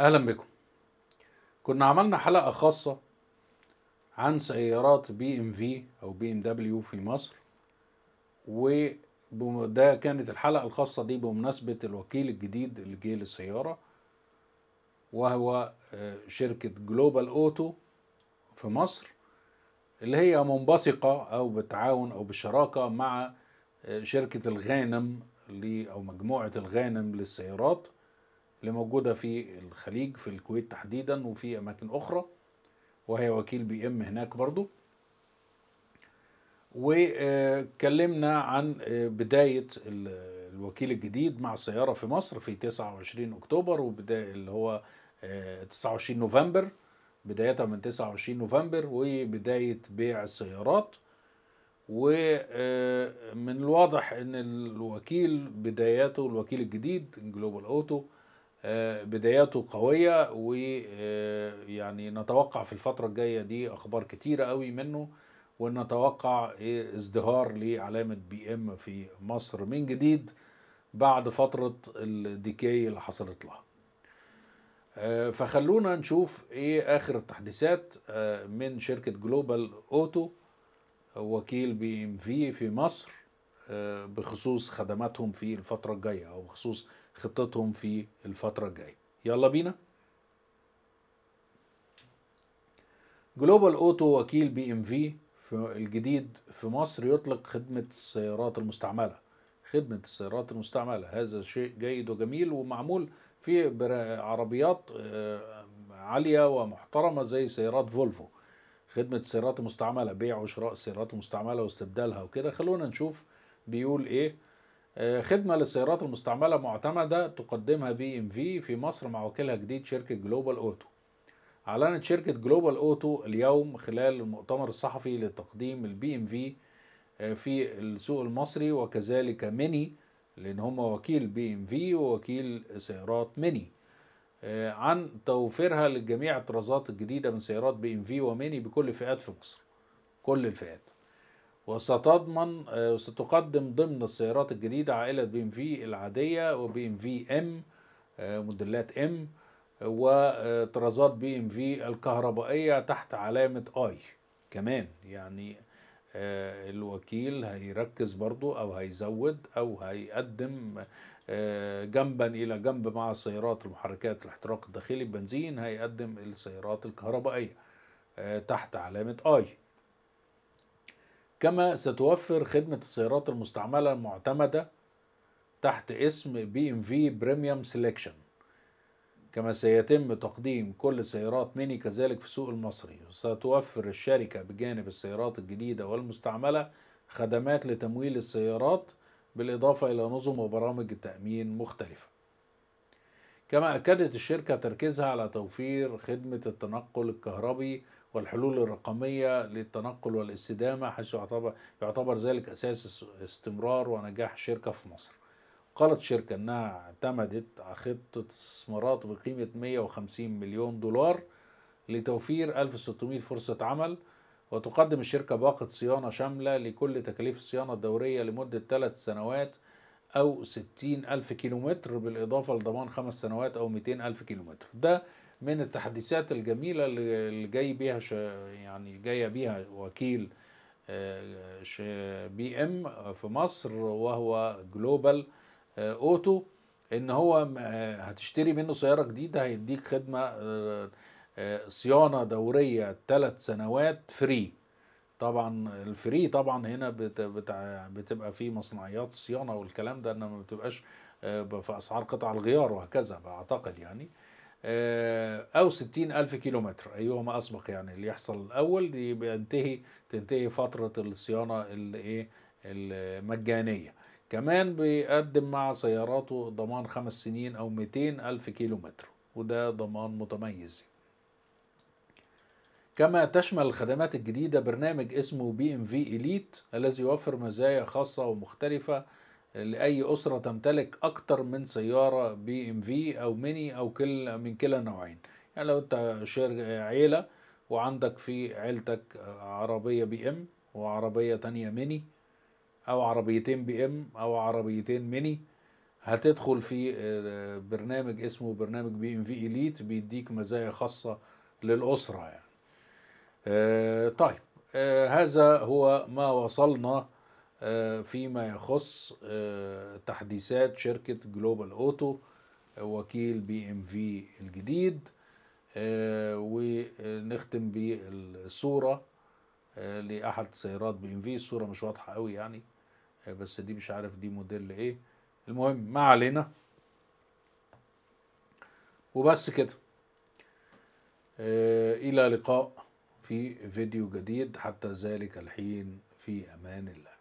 اهلا بكم كنا عملنا حلقه خاصه عن سيارات بي ام في او بي ام دبليو في مصر وده كانت الحلقه الخاصه دي بمناسبه الوكيل الجديد اللي جه للسياره وهو آه، شركه جلوبال اوتو في مصر اللي هي منبثقه او بالتعاون او بالشراكه مع آه، شركه الغانم او مجموعه الغانم للسيارات اللي موجوده في الخليج في الكويت تحديدا وفي اماكن اخرى وهي وكيل بي ام هناك برضو واتكلمنا عن آه، بدايه الوكيل الجديد مع السياره في مصر في 29 اكتوبر وبدايه اللي هو 29 آه، نوفمبر بدايتها من 29 نوفمبر وبدايه بيع السيارات ومن آه، الواضح ان الوكيل بداياته الوكيل الجديد جلوبال اوتو بداياته قوية ويعني آه، نتوقع في الفترة الجاية دي أخبار كتيرة قوي منه ونتوقع ازدهار لعلامة بي ام في مصر من جديد بعد فترة الديكاي اللي حصلت لها آه، فخلونا نشوف ايه اخر التحديثات آه، من شركة جلوبال اوتو وكيل بي ام في في مصر بخصوص خدماتهم في الفترة الجاية أو بخصوص خطتهم في الفترة الجاية يلا بينا جلوبال أوتو وكيل بي ام في الجديد في مصر يطلق خدمة السيارات المستعملة خدمة السيارات المستعملة هذا شيء جيد وجميل ومعمول في عربيات آه، عالية ومحترمة زي سيارات فولفو خدمة السيارات المستعملة بيع وشراء السيارات المستعملة واستبدالها وكده خلونا نشوف بيقول ايه آه، خدمة للسيارات المستعملة معتمدة تقدمها بي ام في في مصر مع وكيلها جديد شركة جلوبال اوتو أعلنت شركة جلوبال أوتو اليوم خلال المؤتمر الصحفي لتقديم البي ام في آه، في السوق المصري وكذلك ميني لأن هم وكيل بي ام في ووكيل سيارات ميني آه، عن توفيرها لجميع الطرازات الجديدة من سيارات بي ام في وميني بكل فئات في مصر كل الفئات وستضمن وستقدم آه، ضمن السيارات الجديدة عائلة بي ام في العادية وبي ام في ام آه، موديلات ام وطرازات بي ام في الكهربائية تحت علامة اي كمان يعني آه، الوكيل هيركز برضو او هيزود او هيقدم جنبا الى جنب مع السيارات المحركات الاحتراق الداخلي البنزين هيقدم السيارات الكهربائية تحت علامة اي كما ستوفر خدمة السيارات المستعملة المعتمدة تحت اسم بي ام في بريميوم سيلكشن كما سيتم تقديم كل سيارات ميني كذلك في السوق المصري ستوفر الشركة بجانب السيارات الجديدة والمستعملة خدمات لتمويل السيارات بالإضافة إلى نظم وبرامج التأمين مختلفة كما أكدت الشركة تركيزها على توفير خدمة التنقل الكهربي والحلول الرقمية للتنقل والاستدامة حيث يعتبر, يعتبر ذلك أساس استمرار ونجاح الشركة في مصر قالت شركة أنها اعتمدت على خطة استثمارات بقيمة 150 مليون دولار لتوفير 1600 فرصة عمل وتقدم الشركة باقة صيانة شاملة لكل تكاليف الصيانة الدورية لمدة ثلاث سنوات أو 60 ألف كيلومتر بالإضافة لضمان خمس سنوات أو 200 ألف كيلومتر ده من التحديثات الجميلة اللي جاي بيها يعني جاية بيها وكيل آه، بي ام في مصر وهو جلوبال آه، اوتو ان هو آه، هتشتري منه سيارة جديدة هيديك خدمة صيانة دورية ثلاث سنوات فري طبعا الفري طبعا هنا بتبقى في مصنعيات صيانة والكلام ده انما ما بتبقاش في اسعار قطع الغيار وهكذا اعتقد يعني آه، أو ستين ألف كيلومتر أيهما أسبق يعني اللي يحصل الأول ينتهي تنتهي فترة الصيانة الإيه المجانية كمان بيقدم مع سياراته ضمان خمس سنين أو ميتين ألف كيلومتر وده ضمان متميز كما تشمل الخدمات الجديدة برنامج اسمه بي ام في إليت الذي يوفر مزايا خاصة ومختلفة لاي اسره تمتلك اكتر من سياره بي ام في او ميني او كل من كلا النوعين يعني لو انت شر عيله وعندك في عيلتك عربيه بي ام وعربيه تانية ميني او عربيتين بي ام او عربيتين ميني هتدخل في آه، برنامج اسمه برنامج بي ام في اليت بيديك مزايا خاصه للاسره يعني آه، طيب آه، هذا هو ما وصلنا آه، فيما يخص آه، تحديثات شركة جلوبال أوتو آه، وكيل بي ام في الجديد ونختم بالصورة لأحد سيارات بي ام في الصورة مش واضحة قوي يعني بس دي مش عارف دي موديل ايه المهم ما علينا وبس كده الى لقاء في فيديو جديد حتى ذلك الحين في امان الله